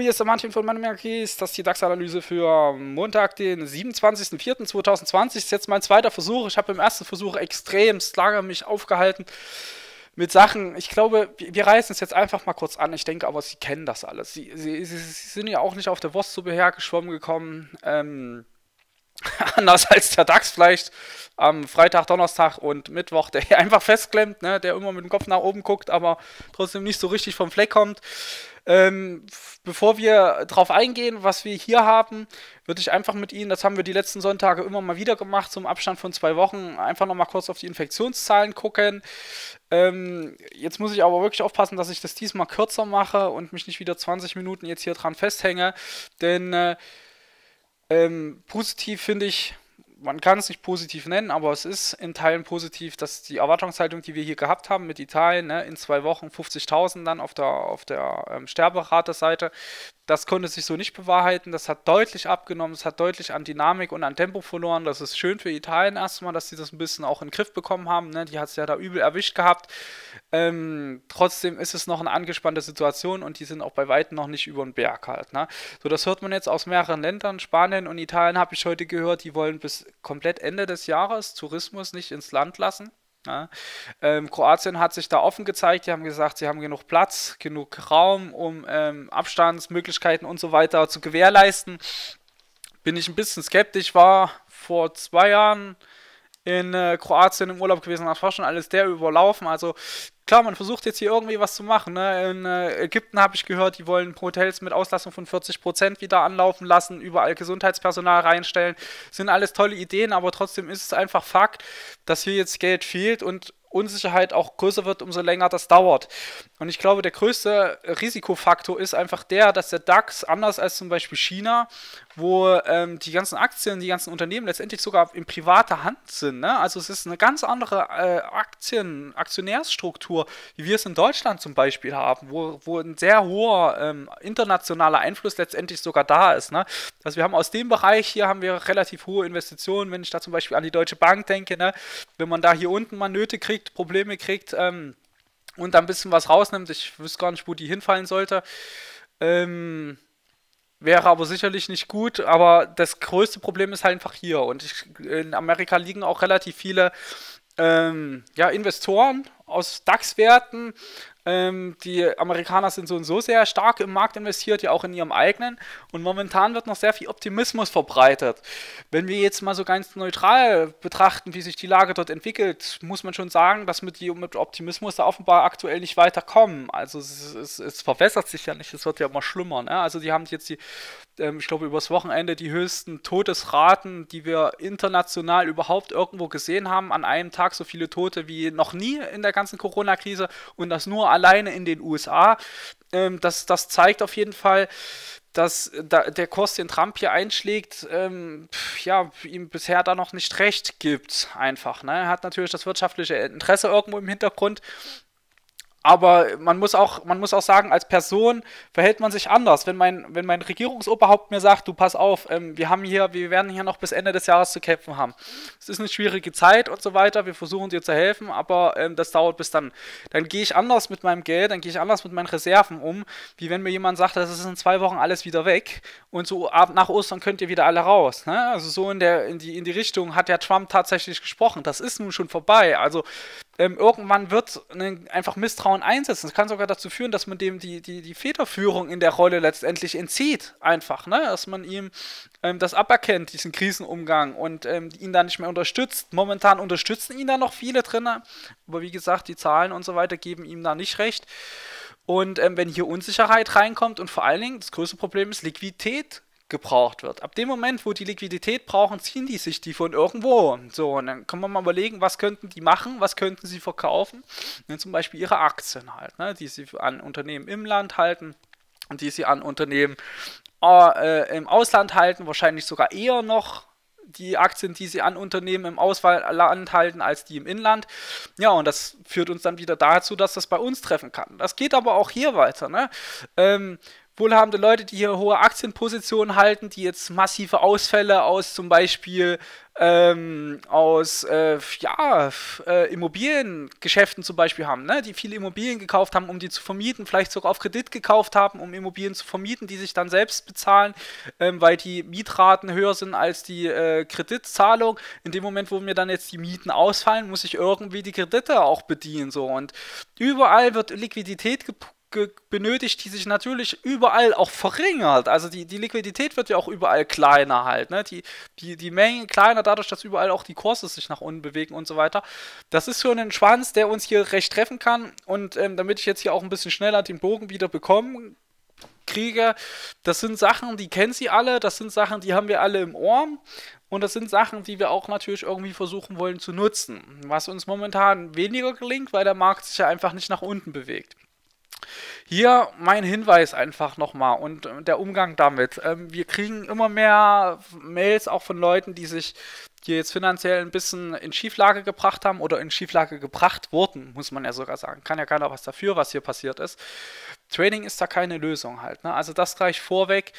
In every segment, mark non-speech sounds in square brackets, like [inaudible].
hier ist der Martin von Manemakis. Das ist die DAX-Analyse für Montag, den 27.04.2020. Ist jetzt mein zweiter Versuch. Ich habe im ersten Versuch extremst lange mich aufgehalten mit Sachen. Ich glaube, wir reißen es jetzt einfach mal kurz an. Ich denke aber, Sie kennen das alles. Sie, Sie, Sie, Sie sind ja auch nicht auf der Wurstsuppe hergeschwommen gekommen. Ähm, [laughs] anders als der DAX vielleicht am Freitag, Donnerstag und Mittwoch, der hier einfach festklemmt, ne, der immer mit dem Kopf nach oben guckt, aber trotzdem nicht so richtig vom Fleck kommt. Ähm, bevor wir drauf eingehen, was wir hier haben, würde ich einfach mit Ihnen, das haben wir die letzten Sonntage immer mal wieder gemacht, zum Abstand von zwei Wochen, einfach nochmal kurz auf die Infektionszahlen gucken. Ähm, jetzt muss ich aber wirklich aufpassen, dass ich das diesmal kürzer mache und mich nicht wieder 20 Minuten jetzt hier dran festhänge, denn äh, ähm, positiv finde ich man kann es nicht positiv nennen, aber es ist in Teilen positiv, dass die Erwartungshaltung, die wir hier gehabt haben mit Italien, ne, in zwei Wochen 50.000 dann auf der, auf der ähm, sterberate das konnte sich so nicht bewahrheiten. Das hat deutlich abgenommen. es hat deutlich an Dynamik und an Tempo verloren. Das ist schön für Italien erstmal, dass sie das ein bisschen auch in den Griff bekommen haben. Ne? Die hat es ja da übel erwischt gehabt. Ähm, trotzdem ist es noch eine angespannte Situation und die sind auch bei Weitem noch nicht über den Berg halt. Ne? So, das hört man jetzt aus mehreren Ländern. Spanien und Italien habe ich heute gehört, die wollen bis komplett Ende des Jahres Tourismus nicht ins Land lassen. Ja. Ähm, Kroatien hat sich da offen gezeigt. Die haben gesagt, sie haben genug Platz, genug Raum, um ähm, Abstandsmöglichkeiten und so weiter zu gewährleisten. Bin ich ein bisschen skeptisch, war vor zwei Jahren in äh, Kroatien im Urlaub gewesen, das war schon alles der überlaufen. Also klar, man versucht jetzt hier irgendwie was zu machen. Ne? In äh, Ägypten habe ich gehört, die wollen Hotels mit Auslastung von 40% wieder anlaufen lassen, überall Gesundheitspersonal reinstellen. sind alles tolle Ideen, aber trotzdem ist es einfach Fakt, dass hier jetzt Geld fehlt und Unsicherheit auch größer wird, umso länger das dauert. Und ich glaube, der größte Risikofaktor ist einfach der, dass der DAX, anders als zum Beispiel China, wo ähm, die ganzen Aktien, die ganzen Unternehmen letztendlich sogar in privater Hand sind. Ne? Also es ist eine ganz andere äh, Aktien, Aktionärsstruktur, wie wir es in Deutschland zum Beispiel haben, wo, wo ein sehr hoher ähm, internationaler Einfluss letztendlich sogar da ist. Ne? Also wir haben aus dem Bereich hier haben wir relativ hohe Investitionen, wenn ich da zum Beispiel an die Deutsche Bank denke, ne? wenn man da hier unten mal Nöte kriegt, kriegt, Probleme kriegt ähm, und da ein bisschen was rausnimmt. Ich wüsste gar nicht, wo die hinfallen sollte. Ähm, wäre aber sicherlich nicht gut, aber das größte Problem ist halt einfach hier. Und ich, in Amerika liegen auch relativ viele ähm, ja, Investoren aus DAX-Werten, ähm, die Amerikaner sind so und so sehr stark im Markt investiert, ja auch in ihrem eigenen. Und momentan wird noch sehr viel Optimismus verbreitet. Wenn wir jetzt mal so ganz neutral betrachten, wie sich die Lage dort entwickelt, muss man schon sagen, dass mit, mit Optimismus da offenbar aktuell nicht weiterkommen. Also es, es, es verwässert sich ja nicht, es wird ja immer schlimmer. Ne? Also die haben jetzt die, ähm, ich glaube, übers Wochenende die höchsten Todesraten, die wir international überhaupt irgendwo gesehen haben, an einem Tag so viele Tote wie noch nie in der ganzen Corona-Krise und das nur an alleine in den USA. Ähm, das, das zeigt auf jeden Fall, dass äh, da, der Kurs, den Trump hier einschlägt, ähm, ja, ihm bisher da noch nicht recht gibt, einfach. Ne? Er hat natürlich das wirtschaftliche Interesse irgendwo im Hintergrund aber man muss, auch, man muss auch sagen, als Person verhält man sich anders. Wenn mein, wenn mein Regierungsoberhaupt mir sagt, du pass auf, ähm, wir haben hier, wir werden hier noch bis Ende des Jahres zu kämpfen haben. Es ist eine schwierige Zeit und so weiter, wir versuchen dir zu helfen, aber ähm, das dauert bis dann. Dann gehe ich anders mit meinem Geld, dann gehe ich anders mit meinen Reserven um, wie wenn mir jemand sagt, das ist in zwei Wochen alles wieder weg und so ab nach Ostern könnt ihr wieder alle raus. Ne? Also so in der, in die, in die Richtung hat ja Trump tatsächlich gesprochen. Das ist nun schon vorbei. Also ähm, irgendwann wird ne, einfach Misstrauen einsetzen. Das kann sogar dazu führen, dass man dem die, die, die Federführung in der Rolle letztendlich entzieht, einfach, ne? Dass man ihm ähm, das aberkennt, diesen Krisenumgang und ähm, ihn dann nicht mehr unterstützt. Momentan unterstützen ihn da noch viele drinne, aber wie gesagt, die Zahlen und so weiter geben ihm da nicht recht. Und ähm, wenn hier Unsicherheit reinkommt und vor allen Dingen das größte Problem ist Liquidität gebraucht wird. Ab dem Moment, wo die Liquidität brauchen, ziehen die sich die von irgendwo. So, und dann kann man mal überlegen, was könnten die machen, was könnten sie verkaufen. Ne, zum Beispiel ihre Aktien halt, ne, die sie an Unternehmen im Land halten und die sie an Unternehmen äh, äh, im Ausland halten, wahrscheinlich sogar eher noch die Aktien, die sie an Unternehmen im Ausland halten, als die im Inland. Ja, und das führt uns dann wieder dazu, dass das bei uns treffen kann. Das geht aber auch hier weiter. Ne? Ähm, wohlhabende Leute, die hier hohe Aktienpositionen halten, die jetzt massive Ausfälle aus zum Beispiel ähm, aus äh, ja, äh, Immobiliengeschäften zum Beispiel haben, ne? die viele Immobilien gekauft haben, um die zu vermieten, vielleicht sogar auf Kredit gekauft haben, um Immobilien zu vermieten, die sich dann selbst bezahlen, ähm, weil die Mietraten höher sind als die äh, Kreditzahlung. In dem Moment, wo mir dann jetzt die Mieten ausfallen, muss ich irgendwie die Kredite auch bedienen. So. Und überall wird Liquidität gepumpt benötigt, die sich natürlich überall auch verringert. Also die, die Liquidität wird ja auch überall kleiner halt. Ne? Die, die, die Mengen kleiner, dadurch, dass überall auch die Kurse sich nach unten bewegen und so weiter. Das ist schon ein Schwanz, der uns hier recht treffen kann. Und ähm, damit ich jetzt hier auch ein bisschen schneller den Bogen wieder bekomme, kriege, das sind Sachen, die kennen sie alle, das sind Sachen, die haben wir alle im Ohr. Und das sind Sachen, die wir auch natürlich irgendwie versuchen wollen zu nutzen. Was uns momentan weniger gelingt, weil der Markt sich ja einfach nicht nach unten bewegt. Hier mein Hinweis einfach nochmal und äh, der Umgang damit. Ähm, wir kriegen immer mehr Mails auch von Leuten, die sich hier jetzt finanziell ein bisschen in Schieflage gebracht haben oder in Schieflage gebracht wurden, muss man ja sogar sagen. Kann ja keiner was dafür, was hier passiert ist. Trading ist da keine Lösung halt. Ne? Also das gleich vorweg.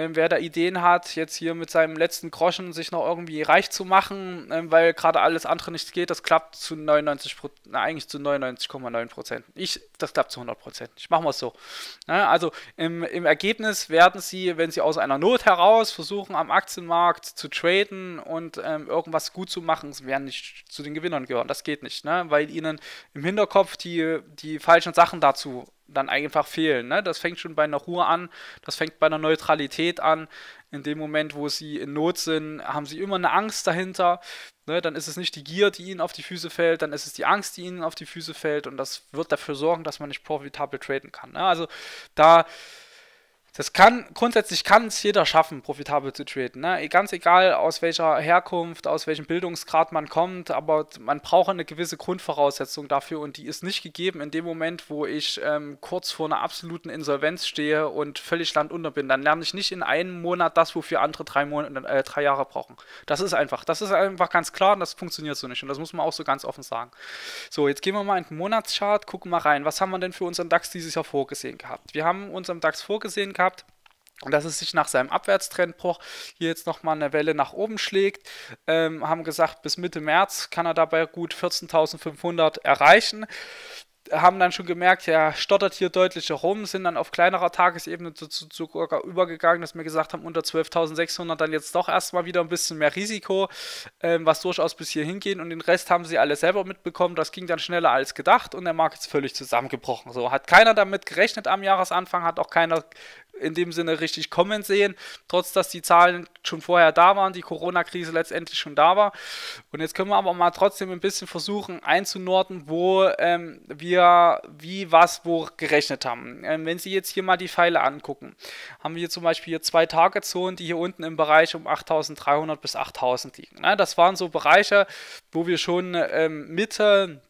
Ähm, wer da Ideen hat, jetzt hier mit seinem letzten Groschen sich noch irgendwie reich zu machen, ähm, weil gerade alles andere nicht geht, das klappt zu 99, na, eigentlich zu 99,9 Prozent. Ich, das klappt zu 100 Prozent. Ich mache mal so. Ja, also im, im Ergebnis werden Sie, wenn Sie aus einer Not heraus versuchen, am Aktienmarkt zu traden und ähm, irgendwas gut zu machen, Sie werden nicht zu den Gewinnern gehören. Das geht nicht, ne? weil Ihnen im Hinterkopf die, die falschen Sachen dazu dann einfach fehlen. Ne? Das fängt schon bei einer Ruhe an, das fängt bei einer Neutralität an. In dem Moment, wo sie in Not sind, haben sie immer eine Angst dahinter. Ne? Dann ist es nicht die Gier, die ihnen auf die Füße fällt, dann ist es die Angst, die ihnen auf die Füße fällt. Und das wird dafür sorgen, dass man nicht profitabel traden kann. Ne? Also da das kann, grundsätzlich kann es jeder schaffen, profitabel zu traden. Ne? Ganz egal, aus welcher Herkunft, aus welchem Bildungsgrad man kommt, aber man braucht eine gewisse Grundvoraussetzung dafür und die ist nicht gegeben in dem Moment, wo ich ähm, kurz vor einer absoluten Insolvenz stehe und völlig landunter bin. Dann lerne ich nicht in einem Monat das, wofür andere drei, Monate, äh, drei Jahre brauchen. Das ist einfach, das ist einfach ganz klar und das funktioniert so nicht und das muss man auch so ganz offen sagen. So, jetzt gehen wir mal in den Monatschart, gucken mal rein. Was haben wir denn für unseren DAX dieses Jahr vorgesehen gehabt? Wir haben unseren DAX vorgesehen gehabt, gehabt dass es sich nach seinem Abwärtstrendbruch hier jetzt nochmal eine Welle nach oben schlägt. Ähm, haben gesagt, bis Mitte März kann er dabei gut 14.500 erreichen. Haben dann schon gemerkt, er stottert hier deutlich herum, sind dann auf kleinerer Tagesebene zu, zu, zu übergegangen, dass wir gesagt haben, unter 12.600 dann jetzt doch erstmal wieder ein bisschen mehr Risiko, ähm, was durchaus bis hier hingehen. Und den Rest haben sie alle selber mitbekommen. Das ging dann schneller als gedacht und der Markt ist völlig zusammengebrochen. So hat keiner damit gerechnet am Jahresanfang, hat auch keiner in dem Sinne richtig kommen sehen, trotz dass die Zahlen schon vorher da waren, die Corona-Krise letztendlich schon da war. Und jetzt können wir aber mal trotzdem ein bisschen versuchen einzunorden, wo ähm, wir wie, was, wo gerechnet haben. Ähm, wenn Sie jetzt hier mal die Pfeile angucken, haben wir zum Beispiel hier zwei Target-Zonen, die hier unten im Bereich um 8300 bis 8000 liegen. Ne? Das waren so Bereiche, wo wir schon ähm, Mitte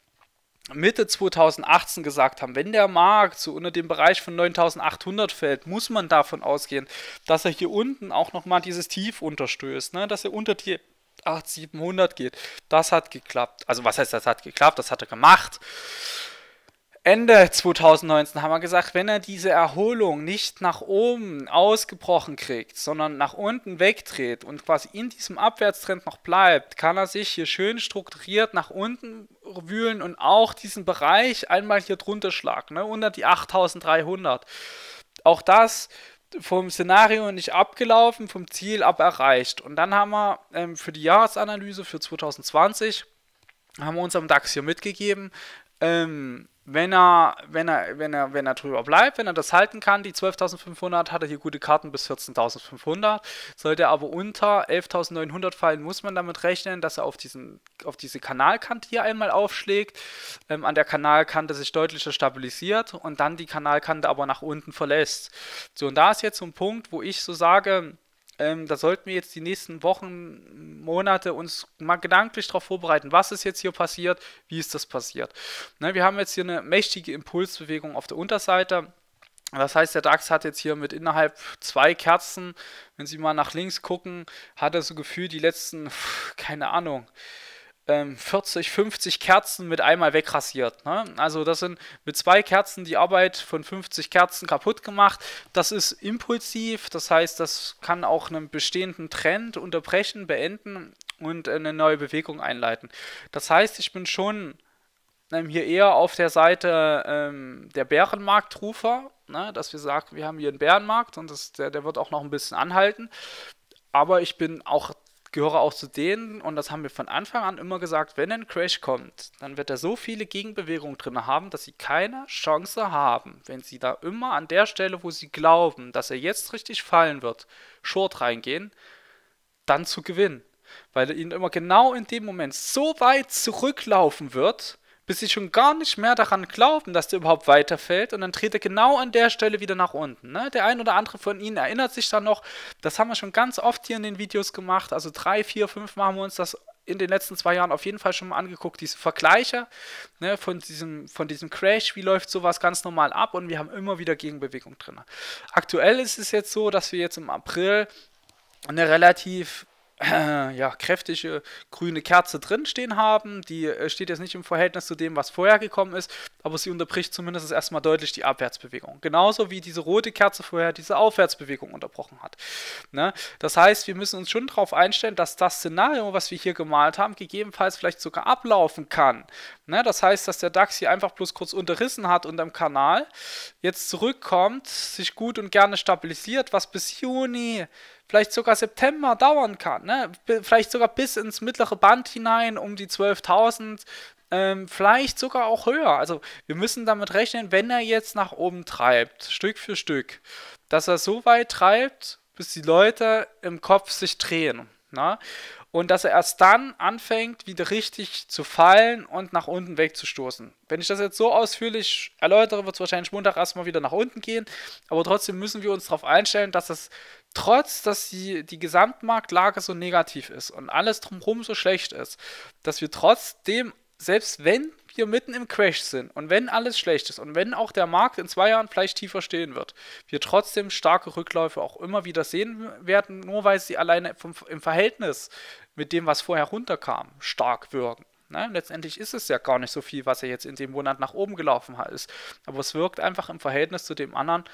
Mitte 2018 gesagt haben, wenn der Markt so unter dem Bereich von 9800 fällt, muss man davon ausgehen, dass er hier unten auch nochmal dieses Tief unterstößt, ne? dass er unter die 8700 geht. Das hat geklappt. Also was heißt, das hat geklappt? Das hat er gemacht. Ende 2019 haben wir gesagt, wenn er diese Erholung nicht nach oben ausgebrochen kriegt, sondern nach unten wegdreht und quasi in diesem Abwärtstrend noch bleibt, kann er sich hier schön strukturiert nach unten wühlen und auch diesen Bereich einmal hier drunter schlagen, ne, unter die 8300. Auch das vom Szenario nicht abgelaufen, vom Ziel ab erreicht. Und dann haben wir ähm, für die Jahresanalyse für 2020 haben wir uns am DAX hier mitgegeben, ähm, wenn er, wenn er, wenn er, wenn er drüber bleibt, wenn er das halten kann, die 12.500 hat er hier gute Karten bis 14.500. Sollte er aber unter 11.900 fallen, muss man damit rechnen, dass er auf diesen, auf diese Kanalkante hier einmal aufschlägt, ähm, an der Kanalkante sich deutlicher stabilisiert und dann die Kanalkante aber nach unten verlässt. So und da ist jetzt so ein Punkt, wo ich so sage, ähm, da sollten wir jetzt die nächsten Wochen, Monate uns mal gedanklich darauf vorbereiten, was ist jetzt hier passiert, wie ist das passiert. Ne, wir haben jetzt hier eine mächtige Impulsbewegung auf der Unterseite. Das heißt, der DAX hat jetzt hier mit innerhalb zwei Kerzen, wenn Sie mal nach links gucken, hat er so gefühlt die letzten, keine Ahnung, 40, ähm, 50 Kerzen mit einmal wegrasiert. Ne? Also das sind mit zwei Kerzen die Arbeit von 50 Kerzen kaputt gemacht. Das ist impulsiv, das heißt, das kann auch einen bestehenden Trend unterbrechen, beenden und eine neue Bewegung einleiten. Das heißt, ich bin schon ähm, hier eher auf der Seite ähm, der Bärenmarktrufer, ne? dass wir sagen, wir haben hier einen Bärenmarkt und das, der, der wird auch noch ein bisschen anhalten. Aber ich bin auch gehöre auch zu denen, und das haben wir von Anfang an immer gesagt, wenn ein Crash kommt, dann wird er so viele Gegenbewegungen drin haben, dass sie keine Chance haben, wenn sie da immer an der Stelle, wo sie glauben, dass er jetzt richtig fallen wird, short reingehen, dann zu gewinnen. Weil er ihnen immer genau in dem Moment so weit zurücklaufen wird, bis sie schon gar nicht mehr daran glauben, dass der überhaupt weiterfällt. Und dann dreht er genau an der Stelle wieder nach unten. Ne? Der ein oder andere von ihnen erinnert sich dann noch, das haben wir schon ganz oft hier in den Videos gemacht. Also drei, vier, fünf Mal haben wir uns das in den letzten zwei Jahren auf jeden Fall schon mal angeguckt, diese Vergleiche ne, von, diesem, von diesem Crash, wie läuft sowas ganz normal ab und wir haben immer wieder Gegenbewegung drin. Aktuell ist es jetzt so, dass wir jetzt im April eine relativ äh, ja, kräftige grüne Kerze drinstehen haben. Die äh, steht jetzt nicht im Verhältnis zu dem, was vorher gekommen ist, aber sie unterbricht zumindest erstmal deutlich die Abwärtsbewegung. Genauso wie diese rote Kerze vorher diese Aufwärtsbewegung unterbrochen hat. Ne? Das heißt, wir müssen uns schon darauf einstellen, dass das Szenario, was wir hier gemalt haben, gegebenenfalls vielleicht sogar ablaufen kann. Ne, das heißt, dass der DAX hier einfach bloß kurz unterrissen hat und unterm Kanal, jetzt zurückkommt, sich gut und gerne stabilisiert, was bis Juni, vielleicht sogar September dauern kann. Ne? Vielleicht sogar bis ins mittlere Band hinein um die 12.000, ähm, vielleicht sogar auch höher. Also wir müssen damit rechnen, wenn er jetzt nach oben treibt, Stück für Stück, dass er so weit treibt, bis die Leute im Kopf sich drehen. Na? Ne? und dass er erst dann anfängt, wieder richtig zu fallen und nach unten wegzustoßen. Wenn ich das jetzt so ausführlich erläutere, wird es wahrscheinlich Montag erstmal wieder nach unten gehen, aber trotzdem müssen wir uns darauf einstellen, dass das trotz, dass die, die Gesamtmarktlage so negativ ist und alles drumherum so schlecht ist, dass wir trotzdem, selbst wenn hier mitten im Crash sind und wenn alles schlecht ist und wenn auch der Markt in zwei Jahren vielleicht tiefer stehen wird, wir trotzdem starke Rückläufe auch immer wieder sehen werden, nur weil sie alleine vom, im Verhältnis mit dem, was vorher runterkam, stark wirken. Ne? Letztendlich ist es ja gar nicht so viel, was er jetzt in dem Monat nach oben gelaufen ist. Aber es wirkt einfach im Verhältnis zu dem anderen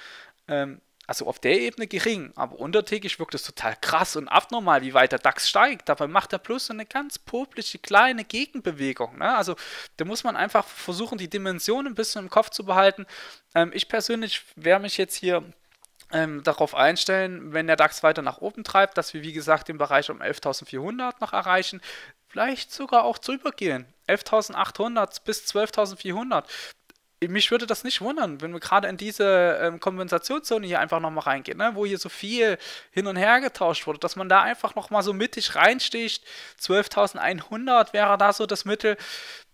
ähm, also auf der Ebene gering, aber untertägig wirkt es total krass und abnormal, wie weit der DAX steigt. Dabei macht er bloß so eine ganz publische kleine Gegenbewegung. Ne? Also da muss man einfach versuchen, die Dimension ein bisschen im Kopf zu behalten. Ähm, ich persönlich werde mich jetzt hier ähm, darauf einstellen, wenn der DAX weiter nach oben treibt, dass wir, wie gesagt, den Bereich um 11.400 noch erreichen vielleicht sogar auch drüber gehen. 11.800 bis 12.400 mich würde das nicht wundern, wenn wir gerade in diese ähm, Kompensationszone hier einfach nochmal reingehen, ne? wo hier so viel hin und her getauscht wurde, dass man da einfach nochmal so mittig reinsticht. 12.100 wäre da so das Mittel.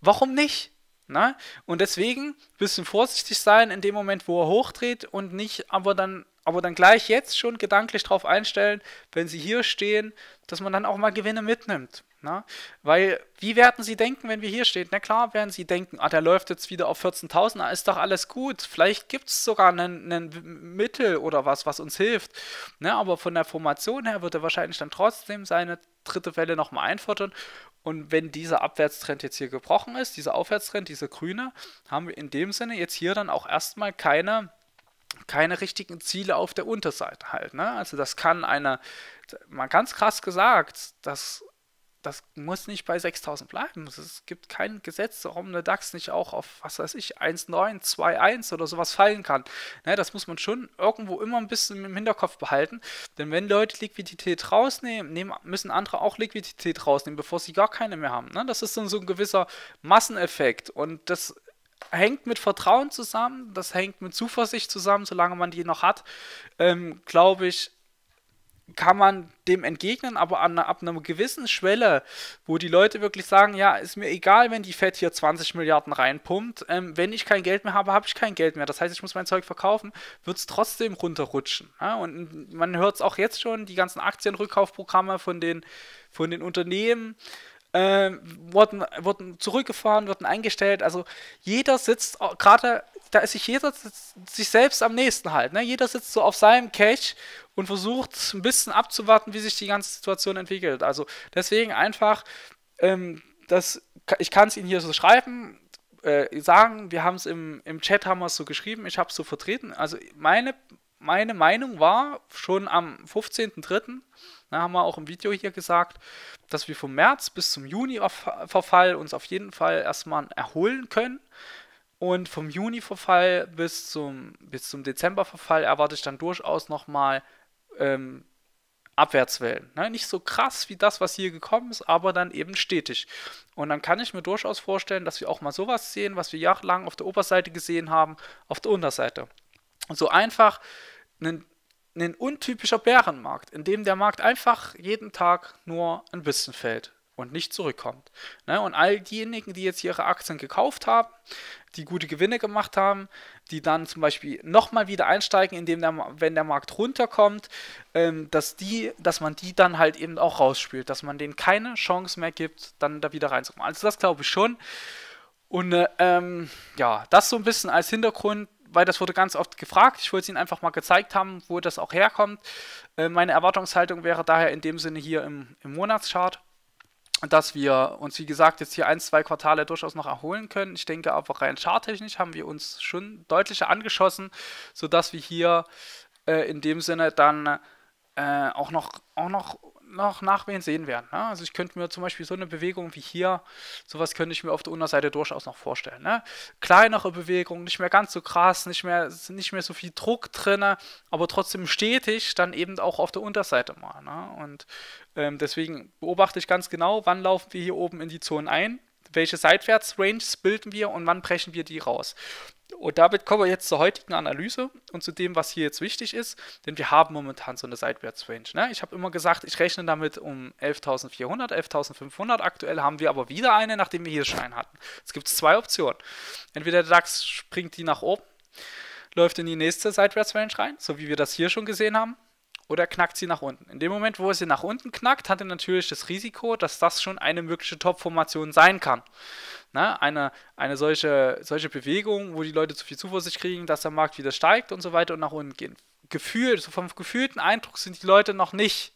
Warum nicht? Ne? Und deswegen ein bisschen vorsichtig sein in dem Moment, wo er hochdreht und nicht aber dann, aber dann gleich jetzt schon gedanklich darauf einstellen, wenn sie hier stehen, dass man dann auch mal Gewinne mitnimmt. Ne? Weil, wie werden sie denken, wenn wir hier stehen? Na klar, werden sie denken, ah, der läuft jetzt wieder auf 14.000, da ah, ist doch alles gut. Vielleicht gibt es sogar ein Mittel oder was, was uns hilft. Ne? Aber von der Formation her wird er wahrscheinlich dann trotzdem seine dritte Welle nochmal einfordern. Und wenn dieser Abwärtstrend jetzt hier gebrochen ist, dieser Aufwärtstrend, dieser grüne, haben wir in dem Sinne jetzt hier dann auch erstmal keine keine richtigen Ziele auf der Unterseite halt. Ne? Also das kann eine, mal ganz krass gesagt, das das muss nicht bei 6000 bleiben. Es gibt kein Gesetz, warum eine DAX nicht auch auf, was weiß ich, 1,921 oder sowas fallen kann. Ne, das muss man schon irgendwo immer ein bisschen im Hinterkopf behalten. Denn wenn Leute Liquidität rausnehmen, nehmen, müssen andere auch Liquidität rausnehmen, bevor sie gar keine mehr haben. Ne, das ist dann so ein gewisser Masseneffekt. Und das hängt mit Vertrauen zusammen, das hängt mit Zuversicht zusammen, solange man die noch hat. Ähm, Glaube ich, kann man dem entgegnen, aber an, ab einer gewissen Schwelle, wo die Leute wirklich sagen, ja, ist mir egal, wenn die Fed hier 20 Milliarden reinpumpt, ähm, wenn ich kein Geld mehr habe, habe ich kein Geld mehr. Das heißt, ich muss mein Zeug verkaufen, wird es trotzdem runterrutschen. Ja? Und man hört es auch jetzt schon, die ganzen Aktienrückkaufprogramme von den, von den Unternehmen äh, wurden, wurden zurückgefahren, wurden eingestellt. Also jeder sitzt äh, gerade da ist sich jeder sich selbst am nächsten halt. Ne? Jeder sitzt so auf seinem Cache und versucht ein bisschen abzuwarten, wie sich die ganze Situation entwickelt. Also deswegen einfach, ähm, das, ich kann es Ihnen hier so schreiben, äh, sagen, wir haben es im, im Chat haben so geschrieben, ich habe es so vertreten. Also meine, meine Meinung war schon am 15.03., da ne, haben wir auch im Video hier gesagt, dass wir vom März bis zum Juni-Verfall uns auf jeden Fall erstmal erholen können. Und vom Juni-Verfall bis zum, bis zum Dezember-Verfall erwarte ich dann durchaus nochmal ähm, Abwärtswellen. Ne? Nicht so krass wie das, was hier gekommen ist, aber dann eben stetig. Und dann kann ich mir durchaus vorstellen, dass wir auch mal sowas sehen, was wir jahrelang auf der Oberseite gesehen haben, auf der Unterseite. Und so einfach ein, ein untypischer Bärenmarkt, in dem der Markt einfach jeden Tag nur ein bisschen fällt und nicht zurückkommt. Ne? Und all diejenigen, die jetzt ihre Aktien gekauft haben, die gute Gewinne gemacht haben, die dann zum Beispiel nochmal wieder einsteigen, indem der, wenn der Markt runterkommt, ähm, dass die, dass man die dann halt eben auch rausspielt, dass man denen keine Chance mehr gibt, dann da wieder reinzukommen. Also das glaube ich schon. Und äh, ähm, ja, das so ein bisschen als Hintergrund, weil das wurde ganz oft gefragt. Ich wollte es Ihnen einfach mal gezeigt haben, wo das auch herkommt. Äh, meine Erwartungshaltung wäre daher in dem Sinne hier im, im Monatschart dass wir uns, wie gesagt, jetzt hier ein, zwei Quartale durchaus noch erholen können. Ich denke aber rein charttechnisch haben wir uns schon deutlicher angeschossen, sodass wir hier äh, in dem Sinne dann äh, auch, noch, auch noch noch Nachwehen sehen werden. Ne? Also ich könnte mir zum Beispiel so eine Bewegung wie hier, sowas könnte ich mir auf der Unterseite durchaus noch vorstellen. Ne? Kleinere Bewegungen, nicht mehr ganz so krass, nicht mehr, nicht mehr so viel Druck drin, aber trotzdem stetig, dann eben auch auf der Unterseite mal. Ne? Und ähm, deswegen beobachte ich ganz genau, wann laufen wir hier oben in die Zone ein welche Seitwärtsranges bilden wir und wann brechen wir die raus. Und damit kommen wir jetzt zur heutigen Analyse und zu dem, was hier jetzt wichtig ist, denn wir haben momentan so eine Seitwärtsrange. Ne? Ich habe immer gesagt, ich rechne damit um 11.400, 11.500. Aktuell haben wir aber wieder eine, nachdem wir hier schon einen hatten. Es gibt zwei Optionen. Entweder der DAX springt die nach oben, läuft in die nächste Seitwärtsrange rein, so wie wir das hier schon gesehen haben, oder knackt sie nach unten. In dem Moment, wo er sie nach unten knackt, hat er natürlich das Risiko, dass das schon eine mögliche Top-Formation sein kann. Na, eine eine solche, solche Bewegung, wo die Leute zu viel Zuversicht kriegen, dass der Markt wieder steigt und so weiter und nach unten gehen. Gefühl, so vom gefühlten Eindruck sind die Leute noch nicht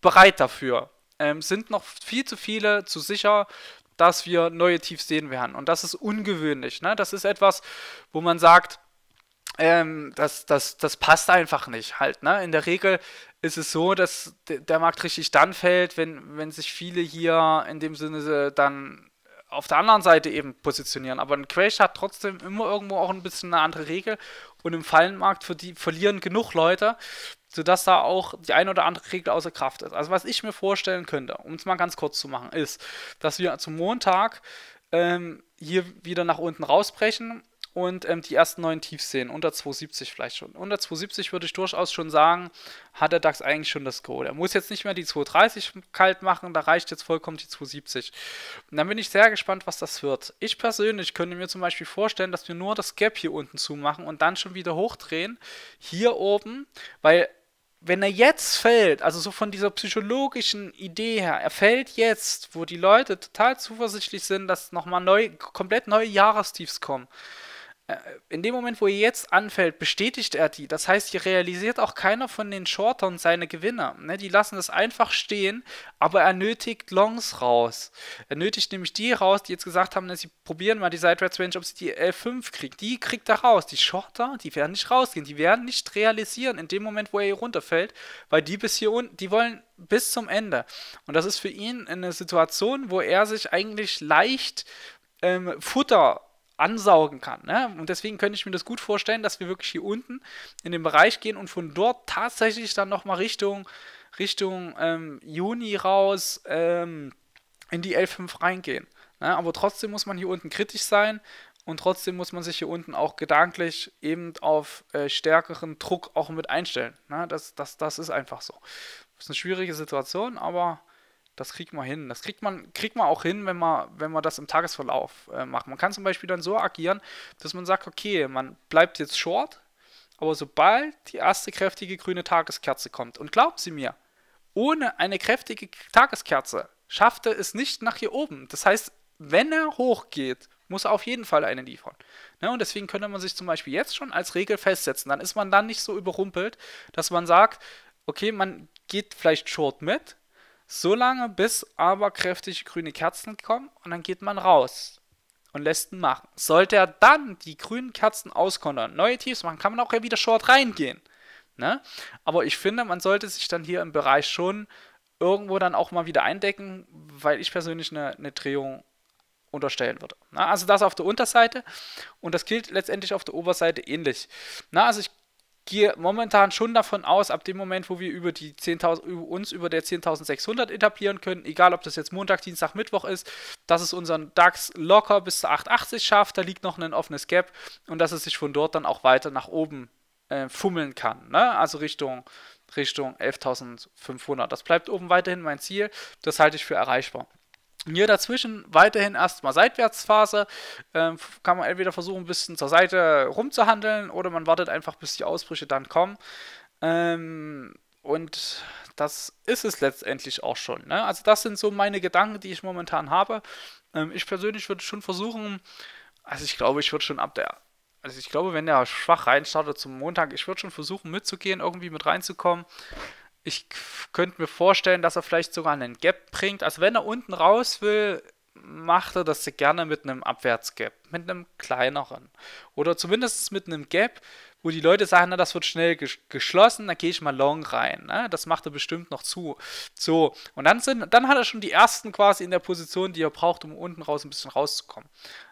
bereit dafür. Ähm, sind noch viel zu viele zu sicher, dass wir neue Tiefs sehen werden. Und das ist ungewöhnlich. Ne? Das ist etwas, wo man sagt, ähm, das, das, das passt einfach nicht halt. Ne? In der Regel ist es so, dass der Markt richtig dann fällt, wenn, wenn sich viele hier in dem Sinne äh, dann auf der anderen Seite eben positionieren. Aber ein Crash hat trotzdem immer irgendwo auch ein bisschen eine andere Regel und im Fallenmarkt für die, verlieren genug Leute, sodass da auch die eine oder andere Regel außer Kraft ist. Also was ich mir vorstellen könnte, um es mal ganz kurz zu machen, ist, dass wir zum Montag ähm, hier wieder nach unten rausbrechen und ähm, die ersten neun Tiefseen unter 270 vielleicht schon. Unter 270 würde ich durchaus schon sagen, hat der DAX eigentlich schon das Go. Er muss jetzt nicht mehr die 230 kalt machen, da reicht jetzt vollkommen die 270. Und dann bin ich sehr gespannt, was das wird. Ich persönlich könnte mir zum Beispiel vorstellen, dass wir nur das Gap hier unten zumachen und dann schon wieder hochdrehen, hier oben, weil wenn er jetzt fällt, also so von dieser psychologischen Idee her, er fällt jetzt, wo die Leute total zuversichtlich sind, dass nochmal neu, komplett neue Jahrestiefs kommen äh, in dem Moment, wo er jetzt anfällt, bestätigt er die. Das heißt, hier realisiert auch keiner von den Shortern seine Gewinner. Ne? Die lassen das einfach stehen, aber er nötigt Longs raus. Er nötigt nämlich die raus, die jetzt gesagt haben, dass ne, sie probieren mal die Side Range, ob sie die L5 kriegt. Die kriegt er raus. Die Shorter, die werden nicht rausgehen. Die werden nicht realisieren in dem Moment, wo er hier runterfällt, weil die bis hier unten, die wollen bis zum Ende. Und das ist für ihn eine Situation, wo er sich eigentlich leicht ähm, Futter ansaugen kann. Ne? Und deswegen könnte ich mir das gut vorstellen, dass wir wirklich hier unten in den Bereich gehen und von dort tatsächlich dann nochmal Richtung, Richtung ähm, Juni raus ähm, in die L5 reingehen. Ne? Aber trotzdem muss man hier unten kritisch sein und trotzdem muss man sich hier unten auch gedanklich eben auf äh, stärkeren Druck auch mit einstellen. Ne? Das, das, das ist einfach so. Das ist eine schwierige Situation, aber das kriegt man hin. Das kriegt man, kriegt man auch hin, wenn man, wenn man das im Tagesverlauf äh, macht. Man kann zum Beispiel dann so agieren, dass man sagt, okay, man bleibt jetzt short, aber sobald die erste kräftige grüne Tageskerze kommt, und glaubt Sie mir, ohne eine kräftige Tageskerze schafft er es nicht nach hier oben. Das heißt, wenn er hochgeht, muss er auf jeden Fall eine liefern. Ne? Und deswegen könnte man sich zum Beispiel jetzt schon als Regel festsetzen. Dann ist man dann nicht so überrumpelt, dass man sagt, okay, man geht vielleicht short mit, so lange, bis aber kräftige grüne Kerzen kommen und dann geht man raus und lässt ihn machen. Sollte er dann die grünen Kerzen auskontern, neue Tiefs machen, kann man auch ja wieder short reingehen. Ne? Aber ich finde, man sollte sich dann hier im Bereich schon irgendwo dann auch mal wieder eindecken, weil ich persönlich eine, eine Drehung unterstellen würde. Na, ne? also das auf der Unterseite und das gilt letztendlich auf der Oberseite ähnlich. Na, ne? also ich gehe momentan schon davon aus, ab dem Moment, wo wir über die 10 uns über der 10.600 etablieren können, egal ob das jetzt Montag, Dienstag, Mittwoch ist, dass es unseren DAX locker bis zu 8,80 schafft, da liegt noch ein offenes Gap und dass es sich von dort dann auch weiter nach oben äh, fummeln kann, ne? also Richtung, Richtung 11.500. Das bleibt oben weiterhin mein Ziel, das halte ich für erreichbar. Hier dazwischen weiterhin erstmal Seitwärtsphase. Ähm, kann man entweder versuchen, ein bisschen zur Seite rumzuhandeln oder man wartet einfach, bis die Ausbrüche dann kommen. Ähm, und das ist es letztendlich auch schon. Ne? Also das sind so meine Gedanken, die ich momentan habe. Ähm, ich persönlich würde schon versuchen, also ich glaube, ich würde schon ab der, also ich glaube, wenn der schwach reinstartet zum Montag, ich würde schon versuchen mitzugehen, irgendwie mit reinzukommen ich könnte mir vorstellen, dass er vielleicht sogar einen Gap bringt. Also wenn er unten raus will, macht er das gerne mit einem Abwärtsgap, mit einem kleineren. Oder zumindest mit einem Gap, wo die Leute sagen, na, das wird schnell geschlossen, da gehe ich mal long rein. Ne? Das macht er bestimmt noch zu. So, und dann, sind, dann hat er schon die ersten quasi in der Position, die er braucht, um unten raus ein bisschen rauszukommen.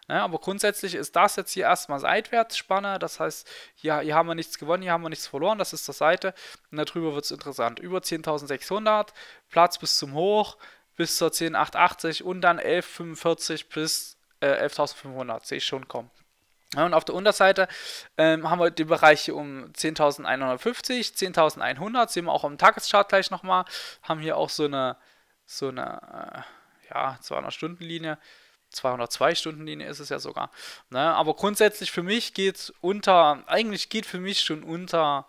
Ne? Aber grundsätzlich ist das jetzt hier erstmal Seitwärtsspanner, das heißt, hier, hier haben wir nichts gewonnen, hier haben wir nichts verloren, das ist der Seite und darüber wird es interessant. Über 10.600, Platz bis zum Hoch, bis zur 10.880 und dann 11.45 bis äh, 11.500, sehe ich schon kommen und auf der Unterseite ähm, haben wir den Bereich hier um 10.150, 10.100, sehen wir auch am Tageschart gleich nochmal, haben hier auch so eine, so eine äh, ja, 200-Stunden-Linie, 202-Stunden-Linie ist es ja sogar. Ne? Aber grundsätzlich für mich geht es unter, eigentlich geht für mich schon unter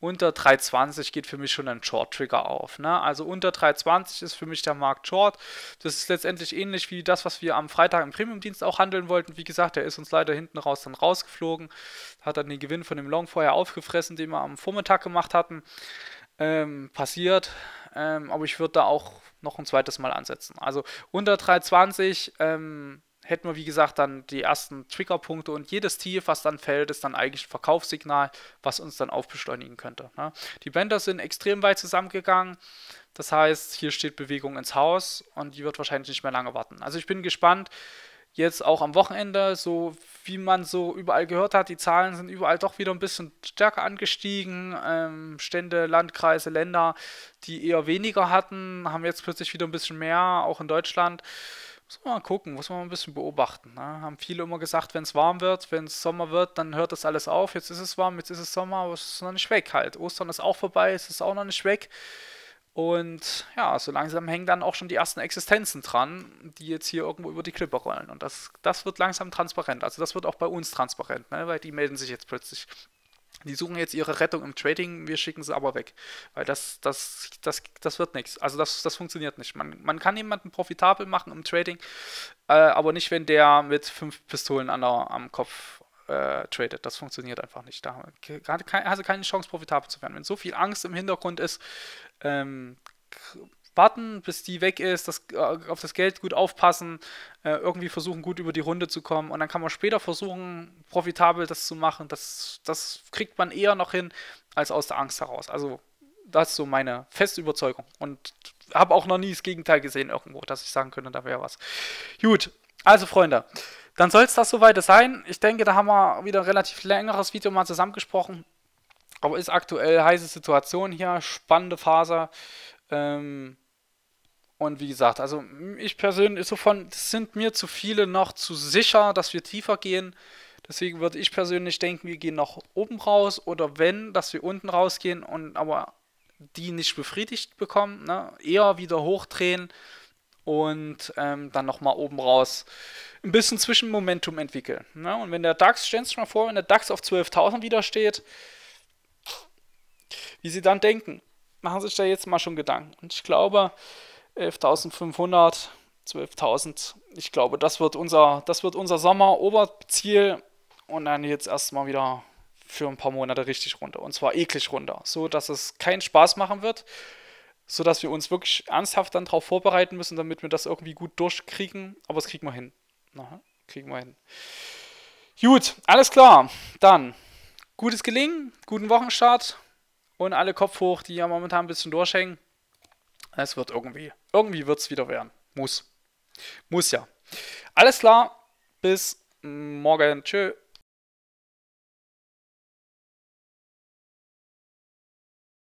unter 320 geht für mich schon ein Short-Trigger auf. Ne? Also unter 320 ist für mich der Markt Short. Das ist letztendlich ähnlich wie das, was wir am Freitag im Premium-Dienst auch handeln wollten. Wie gesagt, der ist uns leider hinten raus dann rausgeflogen. Hat dann den Gewinn von dem Long vorher aufgefressen, den wir am Vormittag gemacht hatten. Ähm, passiert. Ähm, aber ich würde da auch noch ein zweites Mal ansetzen. Also unter 320 ähm, hätten wir, wie gesagt, dann die ersten Triggerpunkte und jedes Tief, was dann fällt, ist dann eigentlich ein Verkaufssignal, was uns dann aufbeschleunigen könnte. Ne? Die Bänder sind extrem weit zusammengegangen. Das heißt, hier steht Bewegung ins Haus und die wird wahrscheinlich nicht mehr lange warten. Also ich bin gespannt, jetzt auch am Wochenende, so wie man so überall gehört hat, die Zahlen sind überall doch wieder ein bisschen stärker angestiegen. Ähm, Stände, Landkreise, Länder, die eher weniger hatten, haben jetzt plötzlich wieder ein bisschen mehr, auch in Deutschland. Muss man mal gucken, muss man mal ein bisschen beobachten. Ne? Haben viele immer gesagt, wenn es warm wird, wenn es Sommer wird, dann hört das alles auf. Jetzt ist es warm, jetzt ist es Sommer, aber es ist noch nicht weg halt. Ostern ist auch vorbei, es ist auch noch nicht weg. Und ja, so langsam hängen dann auch schon die ersten Existenzen dran, die jetzt hier irgendwo über die Klippe rollen. Und das, das wird langsam transparent. Also das wird auch bei uns transparent, ne? weil die melden sich jetzt plötzlich. Die suchen jetzt ihre Rettung im Trading, wir schicken sie aber weg. Weil das, das, das, das wird nichts. Also das, das funktioniert nicht. Man, man kann jemanden profitabel machen im Trading, äh, aber nicht, wenn der mit fünf Pistolen an der, am Kopf äh, tradet. Das funktioniert einfach nicht. Da hast du keine Chance, profitabel zu werden. Wenn so viel Angst im Hintergrund ist, ähm, warten, bis die weg ist, das, äh, auf das Geld gut aufpassen, äh, irgendwie versuchen, gut über die Runde zu kommen und dann kann man später versuchen, profitabel das zu machen. Das, das kriegt man eher noch hin, als aus der Angst heraus. Also das ist so meine feste Überzeugung und habe auch noch nie das Gegenteil gesehen irgendwo, dass ich sagen könnte, da wäre was. Gut, also Freunde, dann soll es das soweit sein. Ich denke, da haben wir wieder ein relativ längeres Video mal zusammengesprochen. Aber ist aktuell heiße Situation hier, spannende Phase. Ähm, und wie gesagt, also ich persönlich, so von, sind mir zu viele noch zu sicher, dass wir tiefer gehen. Deswegen würde ich persönlich denken, wir gehen nach oben raus oder wenn, dass wir unten rausgehen und aber die nicht befriedigt bekommen, ne? eher wieder hochdrehen und ähm, dann nochmal oben raus ein bisschen Zwischenmomentum entwickeln. Ne? Und wenn der DAX, stellen Sie sich mal vor, wenn der DAX auf 12.000 wieder steht, wie Sie dann denken, machen Sie sich da jetzt mal schon Gedanken. Und ich glaube, 11.500, 12.000. Ich glaube, das wird unser, das wird unser Sommer-Oberziel. Und dann jetzt erstmal wieder für ein paar Monate richtig runter. Und zwar eklig runter. So, dass es keinen Spaß machen wird. So dass wir uns wirklich ernsthaft dann darauf vorbereiten müssen, damit wir das irgendwie gut durchkriegen. Aber das kriegen wir hin. Na, kriegen wir hin. Gut, alles klar. Dann gutes Gelingen, guten Wochenstart und alle Kopf hoch, die ja momentan ein bisschen durchhängen. Es wird irgendwie. Irgendwie wird es wieder werden. Muss. Muss ja. Alles klar. Bis morgen. Tschö.